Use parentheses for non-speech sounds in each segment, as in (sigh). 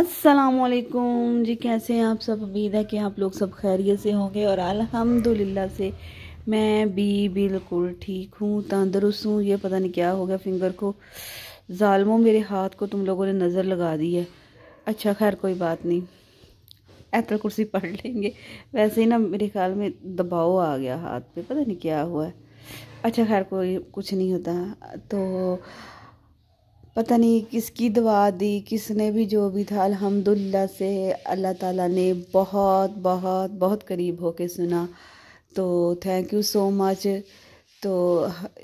असलकुम जी कैसे हैं आप सब उम्मीद है कि आप लोग सब खैरियत से होंगे और अल्हम्दुलिल्लाह से मैं भी बिल्कुल ठीक हूँ तंदरुस्त हूँ ये पता नहीं क्या हो गया फिंगर को ालमों मेरे हाथ को तुम लोगों ने नज़र लगा दी है अच्छा खैर कोई बात नहीं ऐतल कुर्सी पढ़ लेंगे वैसे ही ना मेरे ख्याल में दबाव आ गया हाथ पे पता नहीं क्या हुआ है अच्छा खैर कोई कुछ नहीं होता तो पता नहीं किसकी दवा दी किसने भी जो भी था अल्हम्दुलिल्लाह से अल्लाह ताला ने बहुत बहुत बहुत करीब होके सुना तो थैंक यू सो मच तो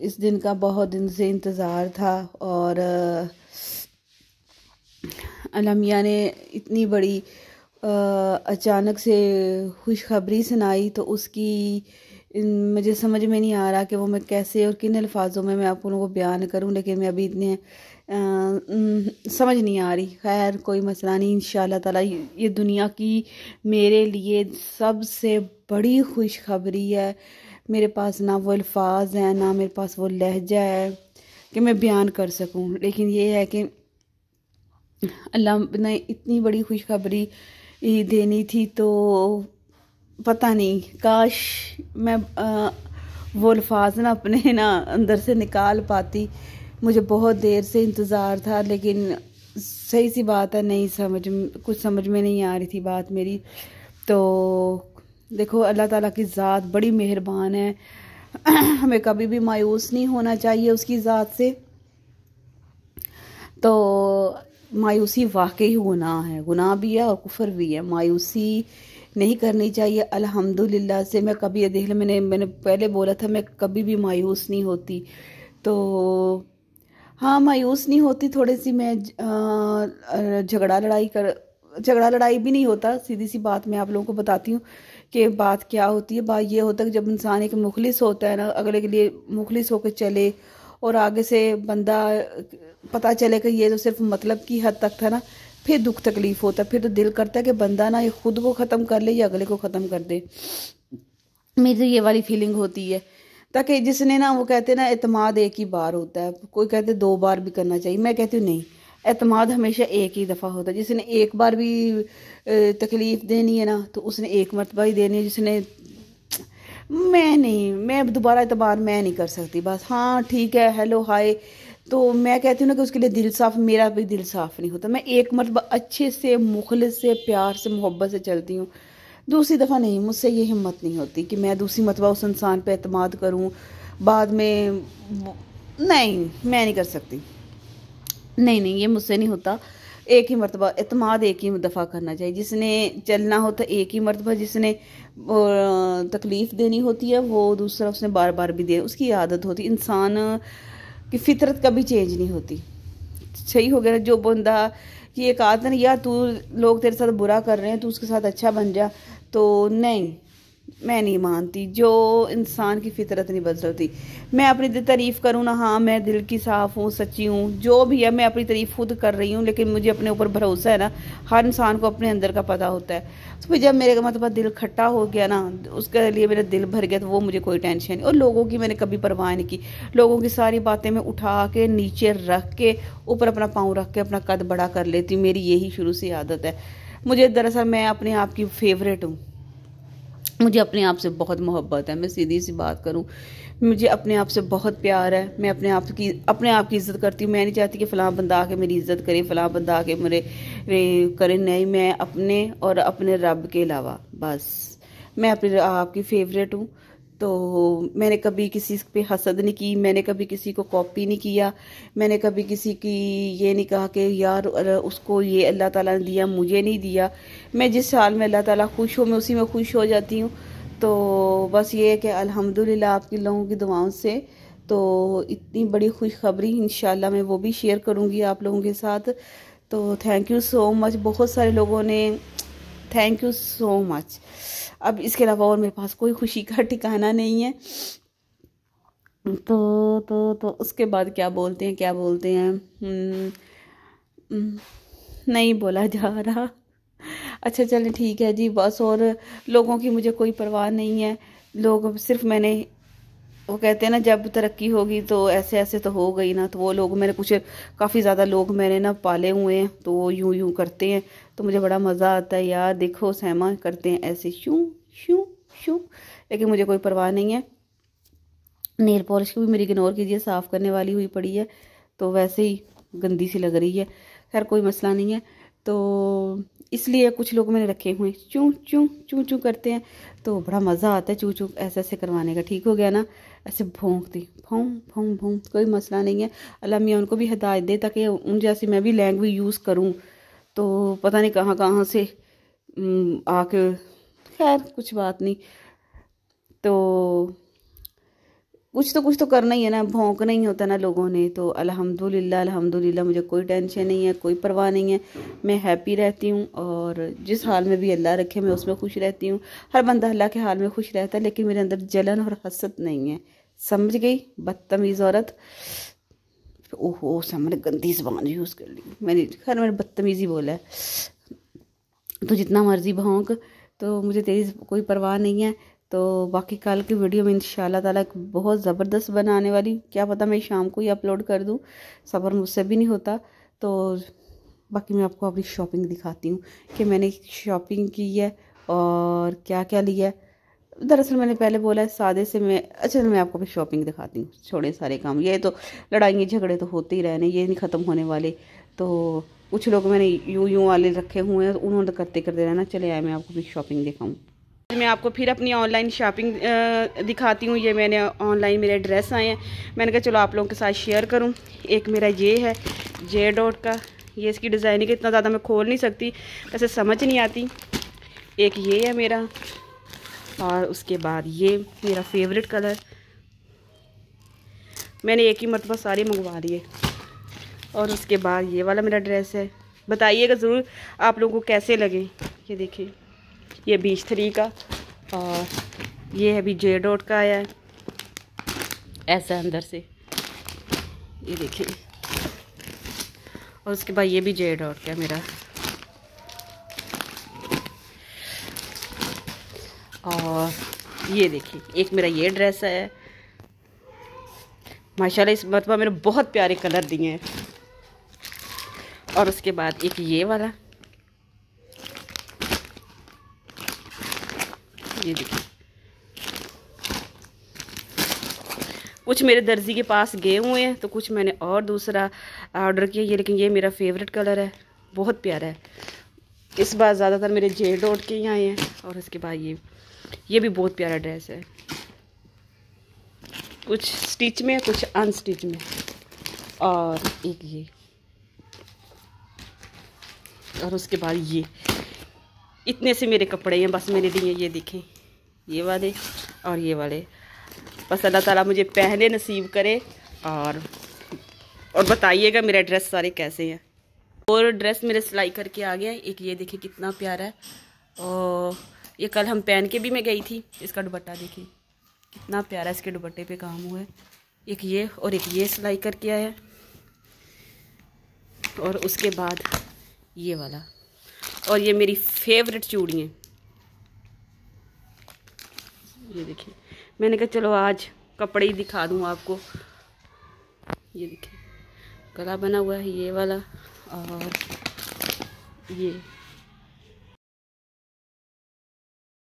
इस दिन का बहुत दिन से इंतज़ार था और अलमिया ने इतनी बड़ी अचानक से खुशखबरी सुनाई तो उसकी मुझे समझ में नहीं आ रहा कि वो मैं कैसे और किन अल्फाजों में मैं आप लोगों को बयान करूं लेकिन मैं अभी इतने समझ नहीं आ रही खैर कोई मसला नहीं इन ताला ये दुनिया की मेरे लिए सबसे बड़ी खुशखबरी है मेरे पास ना वो अल्फाज हैं ना मेरे पास वो लहजा है कि मैं बयान कर सकूं लेकिन ये है कि अल्लाह ने इतनी बड़ी खुशखबरी देनी थी तो पता नहीं काश मैं आ, वो अल्फाज ना अपने ना अंदर से निकाल पाती मुझे बहुत देर से इंतज़ार था लेकिन सही सी बात है नहीं समझ कुछ समझ में नहीं आ रही थी बात मेरी तो देखो अल्लाह ताला की ज़ात बड़ी मेहरबान है (clears throat) हमें कभी भी मायूस नहीं होना चाहिए उसकी ज़ात से तो मायूसी वाकई गुनाह है गुनाह भी है और कुफर भी है मायूसी नहीं करनी चाहिए अल्हम्दुलिल्लाह से मैं कभी लो मैंने मैंने पहले बोला था मैं कभी भी मायूस नहीं होती तो हाँ मायूस नहीं होती थोड़ी सी मैं झगड़ा लड़ाई कर झगड़ा लड़ाई भी नहीं होता सीधी सी बात मैं आप लोगों को बताती हूँ कि बात क्या होती है बात ये होता है कि जब इंसान एक मुखलिस होता है ना अगले के लिए मुखलिस होकर चले और आगे से बंदा पता चले कि ये तो सिर्फ मतलब की हद तक था ना फिर दुख तकलीफ होता है फिर तो दिल करता है कि बंदा ना ये खुद को ख़त्म कर ले या अगले को ख़त्म कर दे मेरी तो ये वाली फीलिंग होती है ताकि जिसने ना वो कहते ना अतमाद एक ही बार होता है कोई कहते दो बार भी करना चाहिए मैं कहती हूँ नहीं अतमाद हमेशा एक ही दफ़ा होता है जिसने एक बार भी तकलीफ़ देनी है ना तो उसने एक मरतबा ही देनी है जिसने मैं नहीं मैं दोबारा एतबार मैं नहीं कर सकती बस हाँ ठीक है हेलो हाय तो मैं कहती हूँ ना कि उसके लिए दिल साफ मेरा भी दिल साफ नहीं होता मैं एक मतलब अच्छे से मुखल से प्यार से मोहब्बत से चलती हूँ दूसरी दफ़ा नहीं मुझसे ये हिम्मत नहीं होती कि मैं दूसरी मरतबा उस इंसान पर अतमाद करूँ बाद में नहीं मैं नहीं कर सकती नहीं नहीं ये मुझसे नहीं होता एक ही मरतबा अतमाद एक ही दफ़ा करना चाहिए जिसने चलना हो तो एक ही मरतबा जिसने तकलीफ़ देनी होती है वो दूसरा उसने बार बार भी दे उसकी आदत होती इंसान कि फितरत कभी चेंज नहीं होती सही हो गया जो बंदा ये एक आदत नहीं यार तू लोग तेरे साथ बुरा कर रहे हैं तू उसके साथ अच्छा बन जा तो नहीं मैं नहीं मानती जो इंसान की फितरत नहीं बदलती मैं अपनी दिल तारीफ़ करूँ ना हाँ मैं दिल की साफ़ हूँ सच्ची हूँ जो भी है मैं अपनी तारीफ़ खुद कर रही हूँ लेकिन मुझे अपने ऊपर भरोसा है ना हर इंसान को अपने अंदर का पता होता है तो फिर जब मेरे मतलब दिल खट्टा हो गया ना उसके लिए मेरा दिल भर गया तो वो मुझे कोई टेंशन नहीं और लोगों की मैंने कभी परवाह नहीं की लोगों की सारी बातें मैं उठा के नीचे रख के ऊपर अपना पाँव रख के अपना कद बड़ा कर लेती हूँ मेरी यही शुरू से आदत है मुझे दरअसल मैं अपने आप की फेवरेट हूँ मुझे अपने आप से बहुत मोहब्बत है मैं सीधी सी बात करूं मुझे अपने आप से बहुत प्यार है मैं अपने आप की अपने आप की इज्जत करती हूँ मैं नहीं चाहती कि फ़लाँ बंदा आके मेरी इज्जत करे फ़लाँ बंदा आके मेरे करे नहीं मैं अपने और अपने रब के अलावा बस मैं अपने आपकी फेवरेट हूँ तो मैंने कभी किसी पे हसद नहीं की मैंने कभी किसी को कॉपी नहीं किया मैंने कभी किसी की ये नहीं कहा कि यार उसको ये अल्लाह ताला ने दिया मुझे नहीं दिया मैं जिस साल में अल्लाह ताला खुश हो मैं उसी में खुश हो जाती हूँ तो बस ये है कि अल्हम्दुलिल्लाह आपकी लोगों की दुआओं से तो इतनी बड़ी खुशखबरी इन मैं वो भी शेयर करूँगी आप लोगों के साथ तो थैंक यू सो मच बहुत सारे लोगों ने थैंक यू सो मच अब इसके अलावा और मेरे पास कोई खुशी का ठिकाना नहीं है तो तो तो उसके बाद क्या बोलते हैं क्या बोलते हैं हम्म, हम्म, नहीं बोला जा रहा अच्छा चलें ठीक है जी बस और लोगों की मुझे कोई परवाह नहीं है लोग सिर्फ मैंने वो कहते हैं ना जब तरक्की होगी तो ऐसे ऐसे तो हो गई ना तो वो लोग मैंने कुछ काफ़ी ज़्यादा लोग मैंने ना पाले हुए हैं तो वो यूं यूं करते हैं तो मुझे बड़ा मज़ा आता है यार देखो सहमा करते हैं ऐसे शूँ शूँ शूँ लेकिन मुझे कोई परवाह नहीं है नेल पॉलिश को भी मेरी इग्नोर कीजिए साफ़ करने वाली हुई पड़ी है तो वैसे ही गंदी सी लग रही है खैर कोई मसला नहीं है तो इसलिए कुछ लोग मैंने रखे हुए चूँ चूँ चूँ चूँ करते हैं तो बड़ा मज़ा आता है चूँ चूँ ऐसे ऐसे करवाने का ठीक हो गया ना ऐसे भोंक दी भोंक भों भों कोई मसला नहीं है अल्लाह मियाँ उनको भी हदायत दे ताकि उन जैसे मैं भी लैंग्वेज यूज़ करूँ तो पता नहीं कहाँ कहाँ से आके खैर कुछ बात नहीं तो कुछ तो कुछ तो करना ही है ना भोंकना ही होता ना लोगों ने तो अल्हम्दुलिल्लाह अल्हम्दुलिल्लाह मुझे कोई टेंशन नहीं है कोई परवाह नहीं है मैं हैप्पी रहती हूँ और जिस हाल में भी अल्लाह रखे मैं उसमें खुश रहती हूँ हर बंदा अल्लाह के हाल में खुश रहता है लेकिन मेरे अंदर जलन और हसत नहीं है समझ गई बदतमीज़ औरत ओहो सामने गंदी जबान यूज़ कर ली मैंने खैर मैंने बदतमीज़ी बोला है तो जितना मर्ज़ी भोंक तो मुझे तेरी कोई परवाह नहीं है तो बाकी कल की वीडियो में इन ताला बहुत ज़बरदस्त बनाने वाली क्या पता मैं शाम को ही अपलोड कर दूँ सबर मुझसे भी नहीं होता तो बाकी मैं आपको अपनी शॉपिंग दिखाती हूँ कि मैंने शॉपिंग की है और क्या क्या लिया है दरअसल मैंने पहले बोला है सादे से मैं अच्छा मैं आपको अपनी शॉपिंग दिखाती हूँ छोड़े सारे काम ये तो लड़ाइए झगड़े तो होते ही रहने ये नहीं ख़त्म होने वाले तो कुछ लोग मैंने यूं यूं वाले रखे हुए हैं उन्होंने करते करते रहना चले आए मैं आपको अपनी शॉपिंग दिखाऊँ मैं आपको फिर अपनी ऑनलाइन शॉपिंग दिखाती हूँ ये मैंने ऑनलाइन मेरे ड्रेस आए हैं मैंने कहा चलो आप लोगों के साथ शेयर करूँ एक मेरा ये है जे डॉट का ये इसकी डिज़ाइनिंग इतना ज़्यादा मैं खोल नहीं सकती ऐसे समझ नहीं आती एक ये है मेरा और उसके बाद ये मेरा फेवरेट कलर मैंने एक ही मरतबा सारे मंगवा दिए और उसके बाद ये वाला मेरा ड्रेस है बताइएगा ज़रूर आप लोगों को कैसे लगे ये देखिए ये बीच थ्री का और ये अभी जे डॉट का आया है ऐसा अंदर से ये देखिए और उसके बाद ये भी जे डॉट का मेरा और ये देखिए एक मेरा ये ड्रेस है माशाल्लाह इस मतलब मैंने बहुत प्यारे कलर दिए हैं और उसके बाद एक ये वाला ये देखिए कुछ मेरे दर्जी के पास गए हुए हैं तो कुछ मैंने और दूसरा ऑर्डर किया ये लेकिन ये मेरा फेवरेट कलर है बहुत प्यारा है इस बार ज़्यादातर मेरे जे डॉट के ही आए हैं और इसके बाद ये ये भी बहुत प्यारा ड्रेस है कुछ स्टिच में कुछ अनस्टिच में और एक ये और उसके बाद ये इतने से मेरे कपड़े हैं बस मेरे लिए ये देखें ये वाले और ये वाले बस अल्लाह ताला मुझे पहने नसीब करे और और बताइएगा मेरा ड्रेस सारे कैसे हैं और ड्रेस मेरे सिलाई करके आ गया एक ये देखिए कितना प्यारा है और ये कल हम पहन के भी मैं गई थी इसका दुपट्टा देखिए कितना प्यारा इसके दुपट्टे पे काम हुआ है एक ये और एक ये सिलाई करके आया और उसके बाद ये वाला और ये मेरी फेवरेट चूड़ियाँ ये देखिए मैंने कहा चलो आज कपड़े ही दिखा दूँ आपको ये देखिए गला बना हुआ है ये वाला और ये